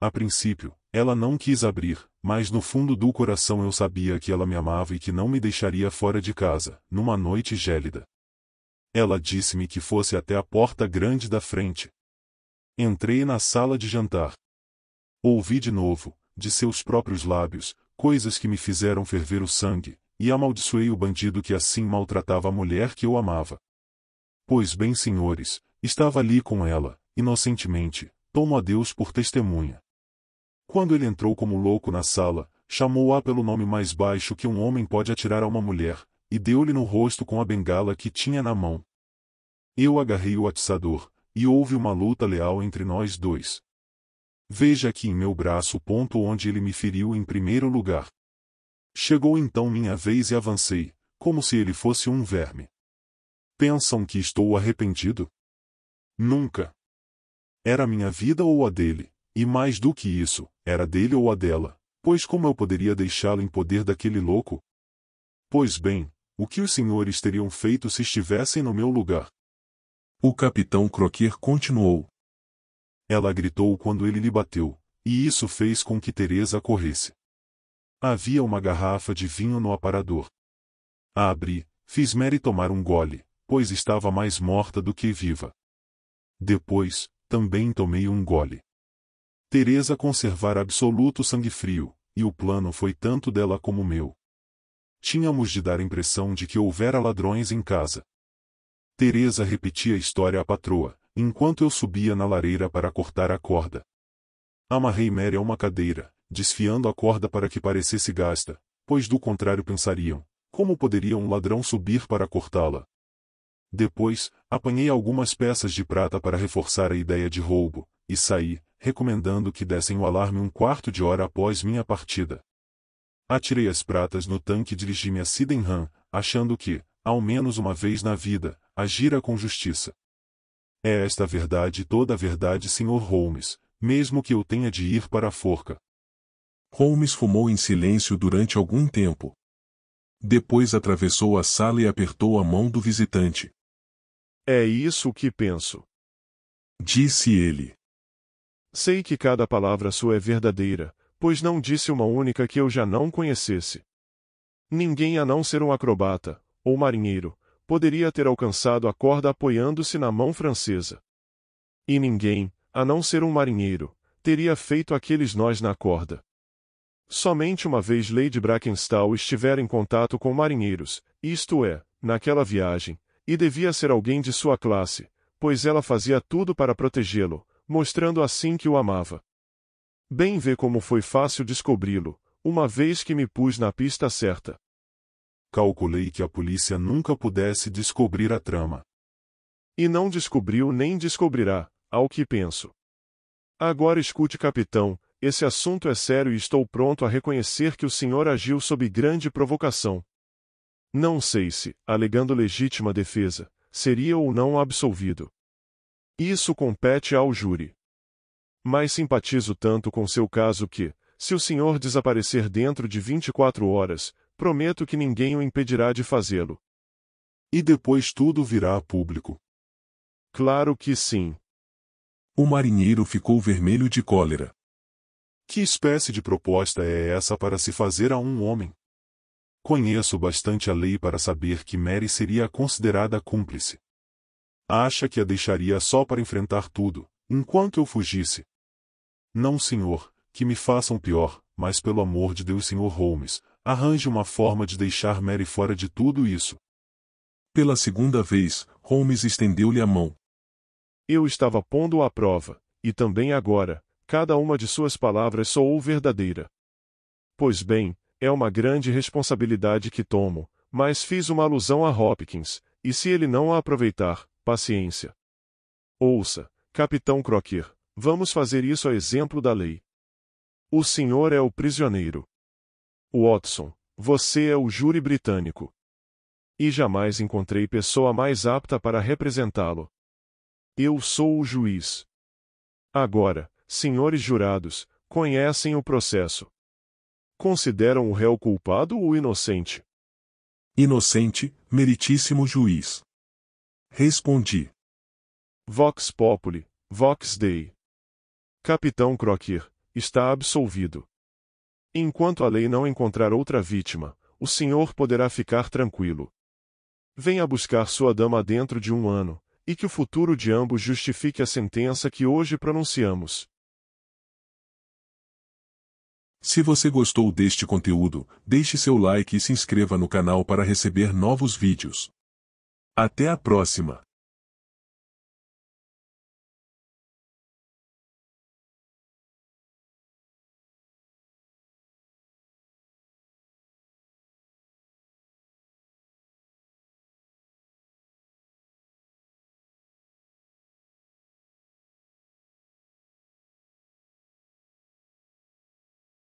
A princípio, ela não quis abrir, mas no fundo do coração eu sabia que ela me amava e que não me deixaria fora de casa, numa noite gélida. Ela disse-me que fosse até a porta grande da frente. Entrei na sala de jantar. Ouvi de novo, de seus próprios lábios, coisas que me fizeram ferver o sangue, e amaldiçoei o bandido que assim maltratava a mulher que eu amava. Pois bem, senhores, estava ali com ela, inocentemente, tomo a Deus por testemunha. Quando ele entrou como louco na sala, chamou-a pelo nome mais baixo que um homem pode atirar a uma mulher, e deu-lhe no rosto com a bengala que tinha na mão. Eu agarrei o atiçador, e houve uma luta leal entre nós dois. Veja aqui em meu braço o ponto onde ele me feriu em primeiro lugar. Chegou então minha vez e avancei, como se ele fosse um verme. Pensam que estou arrependido? Nunca. Era minha vida ou a dele, e mais do que isso, era dele ou a dela, pois como eu poderia deixá la em poder daquele louco? Pois bem, o que os senhores teriam feito se estivessem no meu lugar? O capitão Croquer continuou. Ela gritou quando ele lhe bateu, e isso fez com que Teresa corresse. Havia uma garrafa de vinho no aparador. A abri, fiz Mary tomar um gole, pois estava mais morta do que viva. Depois, também tomei um gole. Teresa conservara absoluto sangue frio, e o plano foi tanto dela como meu. Tínhamos de dar impressão de que houvera ladrões em casa. Teresa repetia a história à patroa, enquanto eu subia na lareira para cortar a corda. Amarrei Mary a uma cadeira, desfiando a corda para que parecesse gasta, pois do contrário pensariam, como poderia um ladrão subir para cortá-la? Depois, apanhei algumas peças de prata para reforçar a ideia de roubo, e saí, recomendando que dessem o alarme um quarto de hora após minha partida. Atirei as pratas no tanque e dirigi-me a Sydenham, achando que, ao menos uma vez na vida, agira com justiça. É esta a verdade e toda a verdade, Sr. Holmes, mesmo que eu tenha de ir para a forca. Holmes fumou em silêncio durante algum tempo. Depois atravessou a sala e apertou a mão do visitante. É isso que penso. Disse ele. Sei que cada palavra sua é verdadeira, pois não disse uma única que eu já não conhecesse. Ninguém a não ser um acrobata, ou marinheiro, poderia ter alcançado a corda apoiando-se na mão francesa. E ninguém, a não ser um marinheiro, teria feito aqueles nós na corda. Somente uma vez Lady Brackenstall estiver em contato com marinheiros, isto é, naquela viagem, e devia ser alguém de sua classe, pois ela fazia tudo para protegê-lo, mostrando assim que o amava. Bem vê como foi fácil descobri-lo, uma vez que me pus na pista certa. Calculei que a polícia nunca pudesse descobrir a trama. E não descobriu nem descobrirá, ao que penso. Agora escute, capitão, esse assunto é sério e estou pronto a reconhecer que o senhor agiu sob grande provocação, não sei se, alegando legítima defesa, seria ou não absolvido. Isso compete ao júri. Mas simpatizo tanto com seu caso que, se o senhor desaparecer dentro de 24 horas, prometo que ninguém o impedirá de fazê-lo. E depois tudo virá a público. Claro que sim. O marinheiro ficou vermelho de cólera. Que espécie de proposta é essa para se fazer a um homem? Conheço bastante a lei para saber que Mary seria considerada cúmplice. Acha que a deixaria só para enfrentar tudo, enquanto eu fugisse? Não, senhor, que me façam pior, mas pelo amor de Deus, senhor Holmes, arranje uma forma de deixar Mary fora de tudo isso. Pela segunda vez, Holmes estendeu-lhe a mão. Eu estava pondo à prova, e também agora, cada uma de suas palavras soou verdadeira. Pois bem, é uma grande responsabilidade que tomo, mas fiz uma alusão a Hopkins, e se ele não a aproveitar, paciência. Ouça, Capitão Crocker, vamos fazer isso a exemplo da lei. O senhor é o prisioneiro. Watson, você é o júri britânico. E jamais encontrei pessoa mais apta para representá-lo. Eu sou o juiz. Agora, senhores jurados, conhecem o processo consideram o réu culpado ou inocente? Inocente, meritíssimo juiz. Respondi. Vox Populi, Vox Dei. Capitão Croquir, está absolvido. Enquanto a lei não encontrar outra vítima, o senhor poderá ficar tranquilo. Venha buscar sua dama dentro de um ano, e que o futuro de ambos justifique a sentença que hoje pronunciamos. Se você gostou deste conteúdo, deixe seu like e se inscreva no canal para receber novos vídeos. Até a próxima!